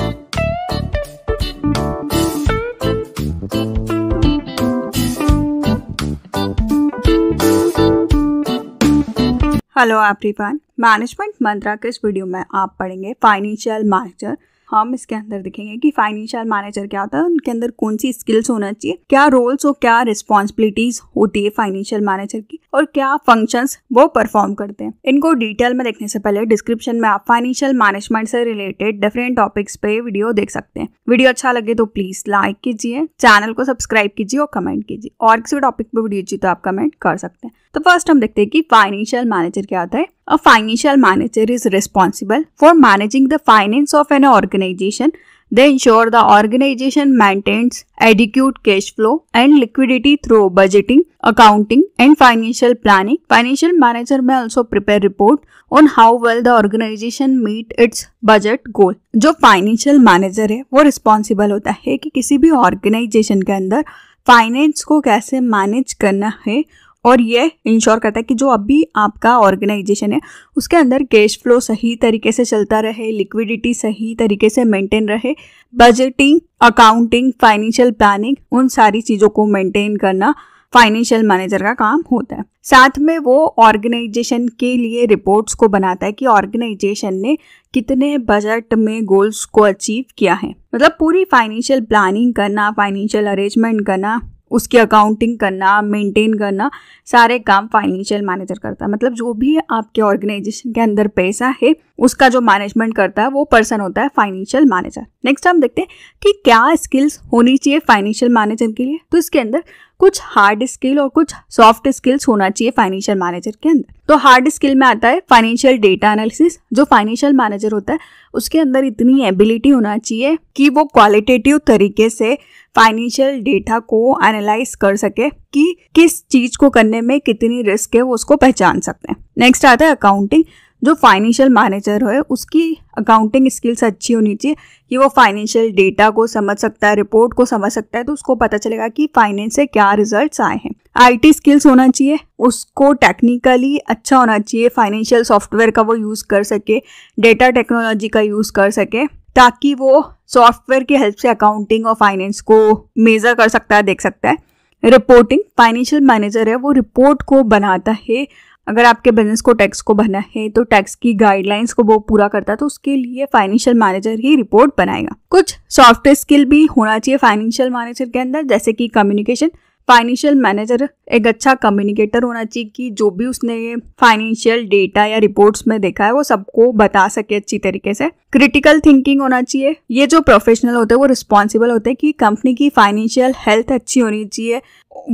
hello everyone management मंत्रा के इस video में आप पढ़ेंगे फाइनेंशियल मैनेजर हम इसके अंदर देखेंगे कि फाइनेंशियल मैनेजर क्या होता है उनके अंदर कौन सी स्किल्स होना चाहिए क्या रोल्स और क्या रिस्पॉन्सिबिलिटीज होती है फाइनेंशियल मैनेजर की और क्या फंक्शंस वो परफॉर्म करते हैं इनको डिटेल में देखने से पहले डिस्क्रिप्शन में आप फाइनेंशियल मैनेजमेंट से रिलेटेड डिफरेंट टॉपिक्स पे वीडियो देख सकते हैं वीडियो अच्छा लगे तो प्लीज लाइक कीजिए चैनल को सब्सक्राइब कीजिए और कमेंट कीजिए और किसी टॉपिक पे वीडियो चाहिए तो आप कमेंट कर सकते हैं तो फर्स्ट हम देखते हैं कि फाइनेंशियल मैनेजर क्या होता है a financial manager is responsible for managing the finance of an organisation they ensure the organisation maintains adequate cash flow and liquidity through budgeting accounting and financial planning financial manager may also prepare report on how well the organisation meet its budget goal जो financial manager है वो responsible होता है कि किसी भी organisation के अंदर फाइनेंस को कैसे मैनेज करना है और ये इंश्योर करता है कि जो अभी आपका ऑर्गेनाइजेशन है उसके अंदर कैश फ्लो सही तरीके से चलता रहे लिक्विडिटी सही तरीके से मेंटेन रहे बजटिंग अकाउंटिंग फाइनेंशियल प्लानिंग उन सारी चीज़ों को मेंटेन करना फाइनेंशियल मैनेजर का काम होता है साथ में वो ऑर्गेनाइजेशन के लिए रिपोर्ट्स को बनाता है कि ऑर्गेनाइजेशन ने कितने बजट में गोल्स को अचीव किया है मतलब पूरी फाइनेंशियल प्लानिंग करना फाइनेंशियल अरेंजमेंट करना उसकी अकाउंटिंग करना मेंटेन करना सारे काम फाइनेंशियल मैनेजर करता है मतलब जो भी आपके ऑर्गेनाइजेशन के अंदर पैसा है उसका जो मैनेजमेंट करता है वो पर्सन होता है फाइनेंशियल मैनेजर नेक्स्ट हम देखते हैं कि क्या स्किल्स होनी चाहिए फाइनेंशियल मैनेजर के लिए तो इसके अंदर कुछ हार्ड स्किल और कुछ सॉफ्ट स्किल्स होना चाहिए फाइनेंशियल मैनेजर के अंदर तो हार्ड स्किल में आता है फाइनेंशियल डेटा एनालिसिस जो फाइनेंशियल मैनेजर होता है उसके अंदर इतनी एबिलिटी होना चाहिए कि वो क्वालिटेटिव तरीके से फाइनेंशियल डेटा को एनालाइज कर सके कि किस चीज को करने में कितनी रिस्क है वो उसको पहचान सकते हैं नेक्स्ट आता है अकाउंटिंग जो फाइनेंशियल मैनेजर है उसकी अकाउंटिंग स्किल्स अच्छी होनी चाहिए कि वो फाइनेंशियल डेटा को समझ सकता है रिपोर्ट को समझ सकता है तो उसको पता चलेगा कि फाइनेंस से क्या रिजल्ट्स आए हैं आईटी स्किल्स होना चाहिए उसको टेक्निकली अच्छा होना चाहिए फाइनेंशियल सॉफ्टवेयर का वो यूज़ कर सके डेटा टेक्नोलॉजी का यूज़ कर सके ताकि वो सॉफ्टवेयर की हेल्प से अकाउंटिंग और फाइनेंस को मेज़र कर सकता है देख सकता है रिपोर्टिंग फाइनेंशियल मैनेजर है वो रिपोर्ट को बनाता है अगर आपके बिजनेस को टैक्स को भरना है तो टैक्स की गाइडलाइंस को वो पूरा करता है तो उसके लिए फाइनेंशियल मैनेजर ही रिपोर्ट बनाएगा कुछ सॉफ्टवेयर स्किल भी होना चाहिए फाइनेंशियल मैनेजर के अंदर जैसे कि कम्युनिकेशन फाइनेंशियल मैनेजर एक अच्छा कम्युनिकेटर होना चाहिए कि जो भी उसने फाइनेंशियल डेटा या रिपोर्ट्स में देखा है वो सबको बता सके अच्छी तरीके से क्रिटिकल थिंकिंग होना चाहिए ये जो प्रोफेशनल होते हैं वो रिस्पॉन्सिबल होते हैं कि कंपनी की फाइनेंशियल हेल्थ अच्छी होनी चाहिए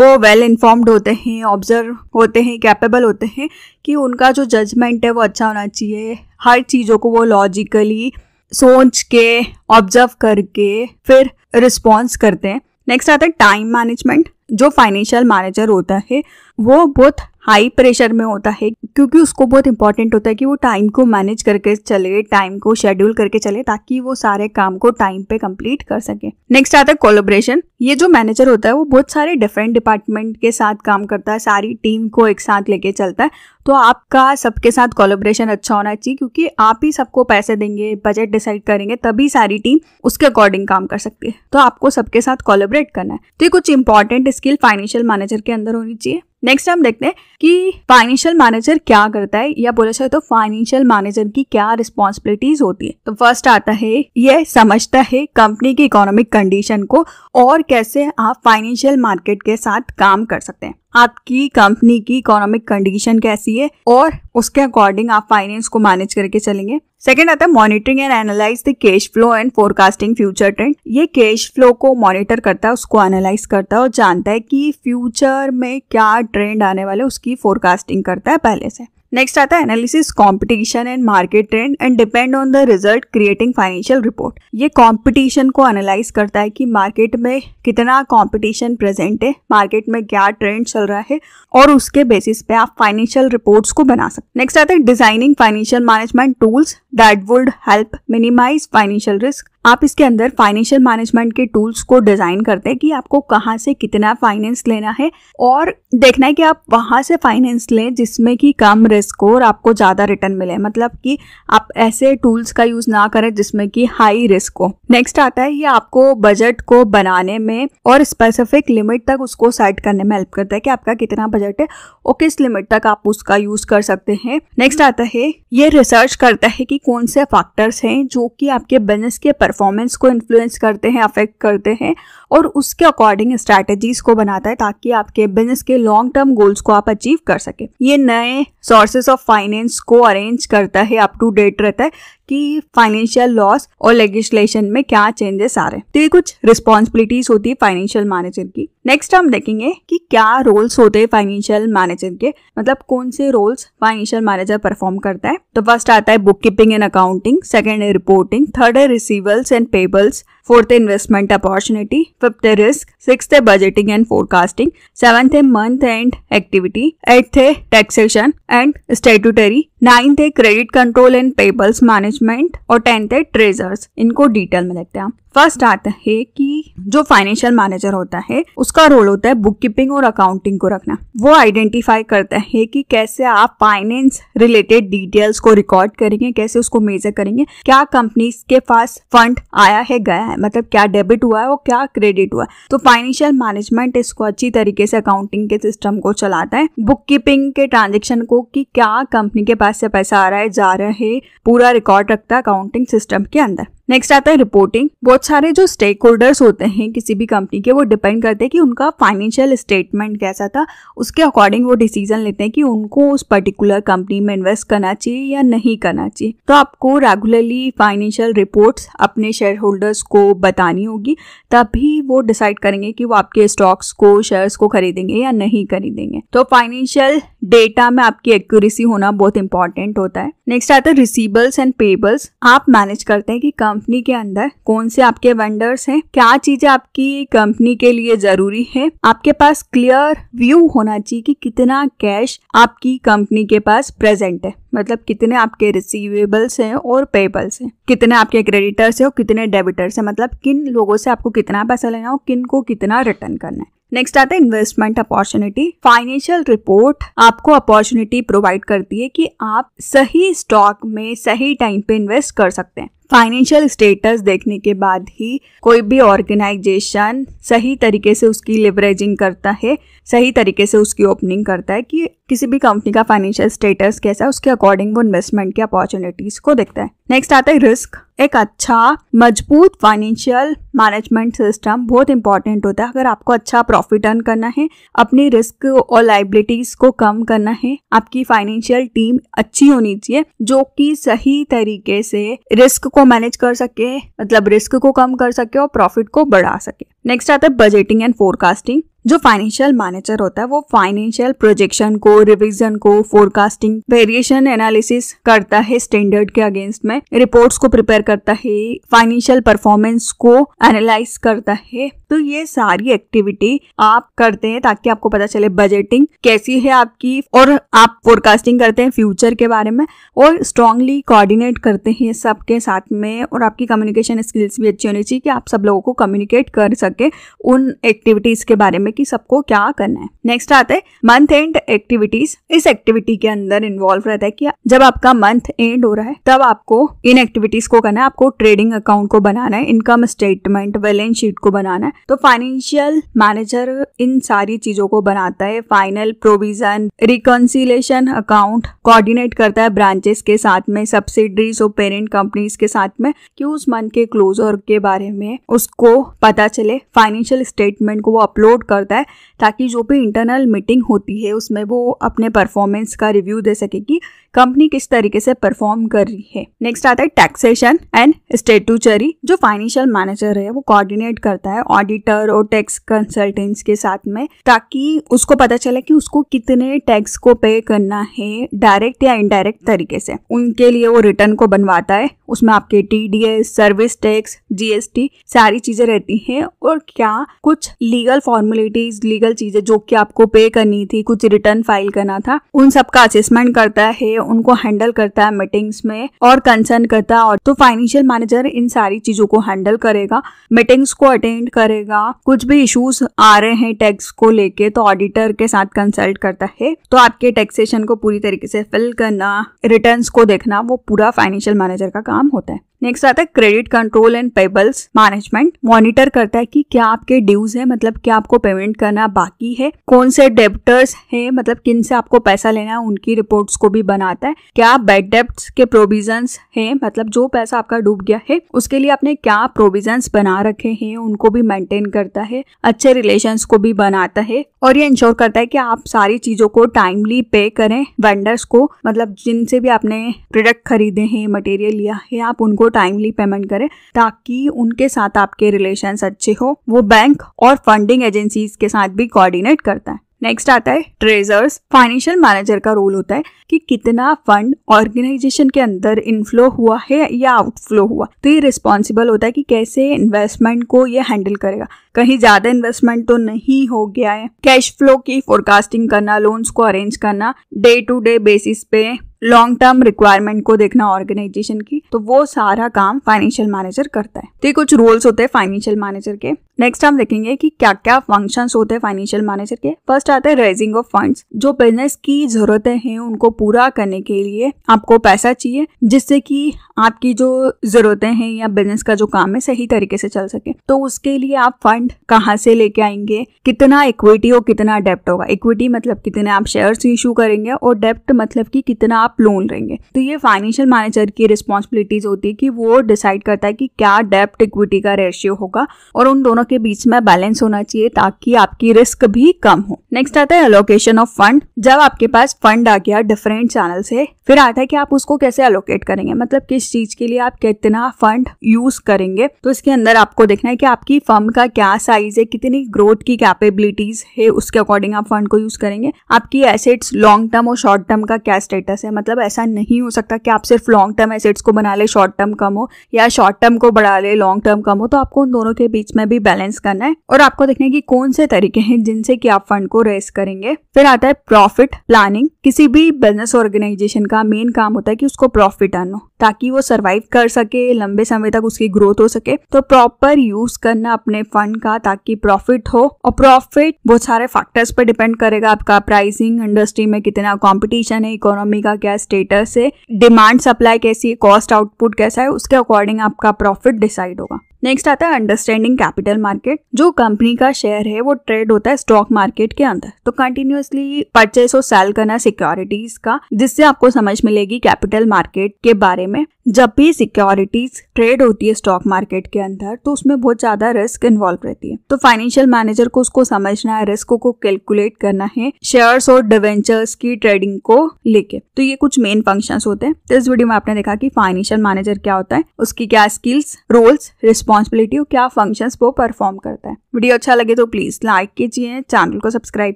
वो वेल इन्फॉर्म्ड होते हैं ऑब्जर्व होते हैं कैपेबल होते हैं कि उनका जो जजमेंट है वो अच्छा होना चाहिए हर चीज़ों को वो लॉजिकली सोच के ऑब्जर्व करके फिर रिस्पॉन्स करते हैं नेक्स्ट आता है टाइम मैनेजमेंट जो फाइनेंशियल मैनेजर होता है वो बहुत हाई प्रेशर में होता है क्योंकि उसको बहुत इंपॉर्टेंट होता है कि वो टाइम को मैनेज करके चले टाइम को शेड्यूल करके चले ताकि वो सारे काम को टाइम पे कंप्लीट कर सके नेक्स्ट आता है कोलोब्रेशन ये जो मैनेजर होता है वो बहुत सारे डिफरेंट डिपार्टमेंट के साथ काम करता है सारी टीम को एक साथ लेके चलता है तो आपका सबके साथ कोलोब्रेशन अच्छा होना चाहिए क्योंकि आप ही सबको पैसे देंगे बजट डिसाइड करेंगे तभी सारी टीम उसके अकॉर्डिंग काम कर सकती है तो आपको सबके साथ कोलोबरेट करना है तो ये कुछ इंपॉर्टेंट स्किल फाइनेंशियल मैनेजर के अंदर होनी चाहिए नेक्स्ट हम देखते हैं कि फाइनेंशियल मैनेजर क्या करता है या बोला जाए तो फाइनेंशियल मैनेजर की क्या रिस्पॉन्सिबिलिटीज होती है तो फर्स्ट आता है ये समझता है कंपनी की इकोनॉमिक कंडीशन को और कैसे आप फाइनेंशियल मार्केट के साथ काम कर सकते हैं आपकी कंपनी की इकोनॉमिक कंडीशन कैसी है और उसके अकॉर्डिंग आप फाइनेंस को मैनेज करके चलेंगे सेकेंड आता है monitoring and analyse the cash flow and forecasting future trend ये कैश फ्लो को मॉनिटर करता है उसको एनालाइज करता है और जानता है कि फ्यूचर में क्या ट्रेंड आने वाले उसकी फोरकास्टिंग करता है पहले से नेक्स्ट आता है analysis competition and market trend and depend on the result creating financial report ये कंपटीशन को एनालाइज करता है कि मार्केट में कितना कंपटीशन प्रेजेंट है मार्केट में क्या ट्रेंड चल रहा है और उसके बेसिस पे आप फाइनेंशियल रिपोर्ट्स को बना सकते नेक्स्ट आता है designing financial management tools that would help minimise financial risk आप इसके अंदर फाइनेंशियल मैनेजमेंट के टूल्स को डिज़ाइन करते हैं कि आपको कहाँ से कितना फाइनेंस लेना है और देखना है कि आप वहाँ से फाइनेंस लें जिसमें कि कम रिस्क हो और आपको ज़्यादा रिटर्न मिले मतलब कि आप ऐसे टूल्स का यूज़ ना करें जिसमें कि हाई रिस्क हो नेक्स्ट आता है ये आपको बजट को बनाने में और स्पेसिफिक लिमिट तक उसको सेट करने में हेल्प करता है कि आपका कितना बजट है और किस लिमिट तक आप उसका यूज़ कर सकते हैं नेक्स्ट आता है ये रिसर्च करता है कि कौन से फैक्टर्स हैं जो कि आपके बिजनेस के परफॉर्मेंस को इन्फ्लुएंस करते हैं अफेक्ट करते हैं और उसके अकॉर्डिंग स्ट्रैटेजीज को बनाता है ताकि आपके बिजनेस के लॉन्ग टर्म गोल्स को आप अचीव कर सके ये नए सोर्सेस ऑफ फाइनेंस को अरेंज करता है अप टू डेट रहता है कि फाइनेंशियल लॉस और लेगिस्लेशन में क्या चेंजेस आ रहे हैं तो ये कुछ रिस्पॉन्सिबिलिटीज होती है फाइनेंशियल मैनेजर की नेक्स्ट हम देखेंगे कि क्या रोल्स होते हैं फाइनेंशियल मैनेजर के मतलब कौन से रोल्स फाइनेंशियल मैनेजर परफॉर्म करता है तो फर्स्ट आता है bookkeeping and accounting second है रिपोर्टिंग थर्ड है receivables and payables fourth investment opportunity fifth risk sixth budgeting and forecasting seventh month end activity eighth taxation and statutory ninth है credit control and payables management और tenth है treasures इनको detail में देखते हैं first आता है कि जो फाइनेंशियल मैनेजर होता है उसका रोल होता है बुक कीपिंग और अकाउंटिंग को रखना वो आइडेंटिफाई करता है कि कैसे आप फाइनेंस रिलेटेड डिटेल्स को रिकॉर्ड करेंगे कैसे उसको मेजर करेंगे क्या कंपनी के पास फंड आया है गया है मतलब क्या डेबिट हुआ है और क्या क्रेडिट हुआ है तो फाइनेंशियल मैनेजमेंट इसको अच्छी तरीके से अकाउंटिंग के सिस्टम को चलाता है बुक कीपिंग के ट्रांजेक्शन को कि क्या कंपनी के पास पास से पैसा आ रहा है जा रहा है पूरा रिकॉर्ड रखता है अकाउंटिंग सिस्टम के अंदर नेक्स्ट आता है रिपोर्टिंग बहुत सारे जो स्टेक होल्डर्स होते हैं किसी भी कंपनी के वो डिपेंड करते हैं कि उनका फाइनेंशियल स्टेटमेंट कैसा था उसके अकॉर्डिंग वो डिसीजन लेते हैं कि उनको उस पर्टिकुलर कंपनी में इन्वेस्ट करना चाहिए या नहीं करना चाहिए तो आपको रेगुलरली फाइनेंशियल रिपोर्ट्स अपने शेयर होल्डर्स को बतानी होगी तभी वो डिसाइड करेंगे कि वो आपके स्टॉक्स को शेयर्स को खरीदेंगे या नहीं खरीदेंगे तो फाइनेंशियल डेटा में आपकी एक्यूरेसी होना बहुत इंपॉर्टेंट होता है नेक्स्ट आता है रिसीबल्स एंड पेबल्स आप मैनेज करते हैं कि कम कंपनी के अंदर कौन से आपके वेंडर्स हैं क्या चीजें आपकी कंपनी के लिए जरूरी है आपके पास क्लियर व्यू होना चाहिए कि कितना कैश आपकी कंपनी के पास प्रेजेंट है मतलब कितने आपके रिसीवेबल्स हैं और पेबल्स हैं कितने आपके क्रेडिटर्स हैं और कितने डेबिटर्स हैं मतलब किन लोगों से आपको कितना पैसा लेना और किन को कितना रिटर्न करना है नेक्स्ट आता है इन्वेस्टमेंट अपॉर्चुनिटी फाइनेंशियल रिपोर्ट आपको अपॉर्चुनिटी प्रोवाइड करती है कि आप सही स्टॉक में सही टाइम पे इन्वेस्ट कर सकते हैं फाइनेंशियल स्टेटस देखने के बाद ही कोई भी ऑर्गेनाइजेशन सही तरीके से उसकी लिवरेजिंग करता है सही तरीके से उसकी ओपनिंग करता है कि किसी भी कंपनी का फाइनेंशियल स्टेटस कैसा है उसके अकॉर्डिंग वो इन्वेस्टमेंट की अपॉर्चुनिटीज को देखता है नेक्स्ट आता है रिस्क एक अच्छा मजबूत फाइनेंशियल मैनेजमेंट सिस्टम बहुत इंपॉर्टेंट होता है अगर आपको अच्छा प्रॉफिट अर्न करना है अपनी रिस्क और लाइबिलिटीज को कम करना है आपकी फाइनेंशियल टीम अच्छी होनी चाहिए जो कि सही तरीके से रिस्क को मैनेज कर सके मतलब रिस्क को कम कर सके और प्रॉफिट को बढ़ा सके नेक्स्ट आता है बजटिंग एंड फोरकास्टिंग जो फाइनेंशियल मैनेजर होता है वो फाइनेंशियल प्रोजेक्शन को रिवीजन को फोरकास्टिंग वेरिएशन एनालिसिस करता है स्टैंडर्ड के अगेंस्ट में रिपोर्ट्स को प्रिपेयर करता है फाइनेंशियल परफॉर्मेंस को एनालाइज करता है तो ये सारी एक्टिविटी आप करते हैं ताकि आपको पता चले बजटिंग कैसी है आपकी और आप फोरकास्टिंग करते हैं फ्यूचर के बारे में और स्ट्रांगली कोऑर्डिनेट करते हैं सबके साथ में और आपकी कम्युनिकेशन स्किल्स भी अच्छी होनी चाहिए कि आप सब लोगों को कम्युनिकेट कर सकते करके उन एक्टिविटीज के बारे में कि सबको क्या करना है नेक्स्ट आता है मंथ एंड एक्टिविटीज इस एक्टिविटी के अंदर इन्वॉल्व रहता है कि जब आपका मंथ एंड हो रहा है तब आपको इन एक्टिविटीज को करना है आपको ट्रेडिंग अकाउंट को बनाना है इनकम स्टेटमेंट बैलेंस शीट को बनाना है तो फाइनेंशियल मैनेजर इन सारी चीजों को बनाता है final provision reconciliation account coordinate करता है ब्रांचेस के साथ में सब्सिडरीज और पेरेंट कंपनीज के साथ में कि उस मंथ के क्लोजर के बारे में उसको पता चले फाइनेंशियल स्टेटमेंट को वो अपलोड करता है ताकि जो भी इंटरनल मीटिंग होती है उसमें वो अपने परफॉर्मेंस का रिव्यू दे सके कि कंपनी किस तरीके से परफॉर्म कर रही है नेक्स्ट आता है टैक्सेशन एंड स्टेटूचरी जो फाइनेंशियल मैनेजर है वो कोऑर्डिनेट करता है ऑडिटर और टैक्स कंसल्टेंट्स के साथ में ताकि उसको पता चले कि उसको कितने टैक्स को पे करना है डायरेक्ट या इनडायरेक्ट तरीके से उनके लिए वो रिटर्न को बनवाता है उसमें आपके टी सर्विस टैक्स जीएसटी सारी चीजें रहती हैं और क्या कुछ लीगल फॉर्मेलिटीज लीगल चीजें जो कि आपको पे करनी थी कुछ रिटर्न फाइल करना था उन सब का असेसमेंट करता है उनको हैंडल करता है मीटिंग्स में और कंसर्न करता है और तो फाइनेंशियल मैनेजर इन सारी चीजों को हैंडल करेगा मीटिंग्स को अटेंड करेगा कुछ भी इश्यूज आ रहे हैं टैक्स को लेके तो ऑडिटर के साथ कंसल्ट करता है तो आपके टैक्सेशन को पूरी तरीके से फिल करना रिटर्न को देखना वो पूरा फाइनेंशियल मैनेजर का काम होता है नेक्स्ट आता है credit control and payables management monitor करता है कि कि क्या आपके ड्यूज है मतलब क्या आपको पेमेंट करना बाकी है कौन से डेप्टर्स हैं मतलब किन से आपको पैसा लेना है उनकी रिपोर्ट्स को भी बनाता है क्या बैड डेप्ट के प्रोविजन हैं मतलब जो पैसा आपका डूब गया है उसके लिए आपने क्या प्रोविजन बना रखे हैं उनको भी मेंटेन करता है अच्छे रिलेशन को भी बनाता है और ये इंश्योर करता है कि आप सारी चीजों को टाइमली पे करें वेंडर्स को मतलब जिनसे भी आपने प्रोडक्ट खरीदे हैं मटेरियल लिया है आप उनको टाइमली पेमेंट करें ताकि उनके साथ आपके रिलेशन अच्छे हो वो बैंक और फंडिंग एजेंसीज के साथ भी कोऑर्डिनेट करता है नेक्स्ट आता है ट्रेजर्स फाइनेंशियल मैनेजर का रोल होता है कि कितना फंड ऑर्गेनाइजेशन के अंदर इनफ्लो हुआ है या आउटफ्लो हुआ तो ये रिस्पॉन्सिबल होता है कि कैसे इन्वेस्टमेंट को ये हैंडल करेगा कहीं ज्यादा इन्वेस्टमेंट तो नहीं हो गया है कैश फ्लो की फोरकास्टिंग करना लोन्स को अरेंज करना डे टू डे बेसिस पे लॉन्ग टर्म रिक्वायरमेंट को देखना ऑर्गेनाइजेशन की तो वो सारा काम फाइनेंशियल मैनेजर करता है तो ये कुछ रोल्स होते हैं फाइनेंशियल मैनेजर के नेक्स्ट हम देखेंगे कि क्या क्या फंक्शंस होते हैं फाइनेंशियल मैनेजर के फर्स्ट आते हैं रेजिंग ऑफ फंड्स जो बिजनेस की जरूरतें हैं उनको पूरा करने के लिए आपको पैसा चाहिए जिससे कि आपकी जो जरूरतें हैं या बिजनेस का जो काम है सही तरीके से चल सके तो उसके लिए आप फंड कहाँ से लेके आएंगे कितना इक्विटी और कितना डेप्ट होगा इक्विटी मतलब कितने आप शेयर इशू करेंगे और डेप्ट मतलब की कितना आप लोन लेंगे तो ये फाइनेंशियल मैनेजर की रिस्पॉन्सिबिलिटीज होती है कि वो डिसाइड करता है कि क्या डेप्ट इक्विटी का रेशियो होगा और उन दोनों के बीच में बैलेंस होना चाहिए ताकि आपकी रिस्क भी कम हो नेक्स्ट आता है अलोकेशन ऑफ फंड जब आपके पास फंड आ गया डिफरेंट चैनल से फिर आता है कि आप उसको कैसे अलोकेट करेंगे मतलब किस चीज के लिए आप कितना फंड यूज करेंगे तो इसके अंदर आपको देखना है कि आपकी फर्म का क्या साइज है कितनी ग्रोथ की कैपेबिलिटीज है उसके अकॉर्डिंग आप फंड को यूज करेंगे आपकी एसेट्स लॉन्ग टर्म और शॉर्ट टर्म का क्या स्टेटस है मतलब ऐसा नहीं हो सकता कि आप सिर्फ लॉन्ग टर्म एसेट्स को बना ले शॉर्ट टर्म कम हो या शॉर्ट टर्म को बढ़ा ले लॉन्ग टर्म कम हो तो आपको उन दोनों के बीच में भी बैलेंस बैलेंस करना है और आपको देखने की कौन से तरीके हैं जिनसे कि आप फंड को रेस करेंगे फिर आता है प्रॉफिट प्लानिंग किसी भी बिजनेस ऑर्गेनाइजेशन का मेन काम होता है कि उसको प्रॉफिट अर्न हो ताकि वो सर्वाइव कर सके लंबे समय तक उसकी ग्रोथ हो सके तो प्रॉपर यूज करना अपने फंड का ताकि प्रॉफिट हो और प्रॉफिट बहुत सारे फैक्टर्स पर डिपेंड करेगा आपका प्राइसिंग इंडस्ट्री में कितना कॉम्पिटिशन है इकोनॉमी का क्या स्टेटस है डिमांड सप्लाई कैसी है कॉस्ट आउटपुट कैसा है उसके अकॉर्डिंग आपका प्रॉफिट डिसाइड होगा नेक्स्ट आता है अंडरस्टैंडिंग कैपिटल मार्केट जो कंपनी का शेयर है वो ट्रेड होता है स्टॉक मार्केट के अंदर तो कंटिन्यूसली परचेस और सेल करना सिक्योरिटीज का जिससे आपको समझ मिलेगी कैपिटल मार्केट के बारे में जब भी सिक्योरिटीज ट्रेड होती है स्टॉक मार्केट के अंदर तो उसमें बहुत ज्यादा रिस्क इन्वॉल्व रहती है तो फाइनेंशियल मैनेजर को उसको समझना है रिस्क को कैलकुलेट करना है शेयर्स और डिवेंचर्स की ट्रेडिंग को लेके तो ये कुछ मेन फंक्शंस होते हैं तो इस वीडियो में आपने देखा कि फाइनेंशियल मैनेजर क्या होता है उसकी क्या स्किल्स रोल्स रिस्पॉन्सिबिलिटी और क्या फंक्शंस वो परफॉर्म करता है वीडियो अच्छा लगे तो प्लीज़ लाइक कीजिए चैनल को सब्सक्राइब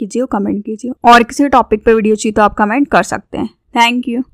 कीजिए और कमेंट कीजिए और किसी टॉपिक पर वीडियो चाहिए तो आप कमेंट कर सकते हैं थैंक यू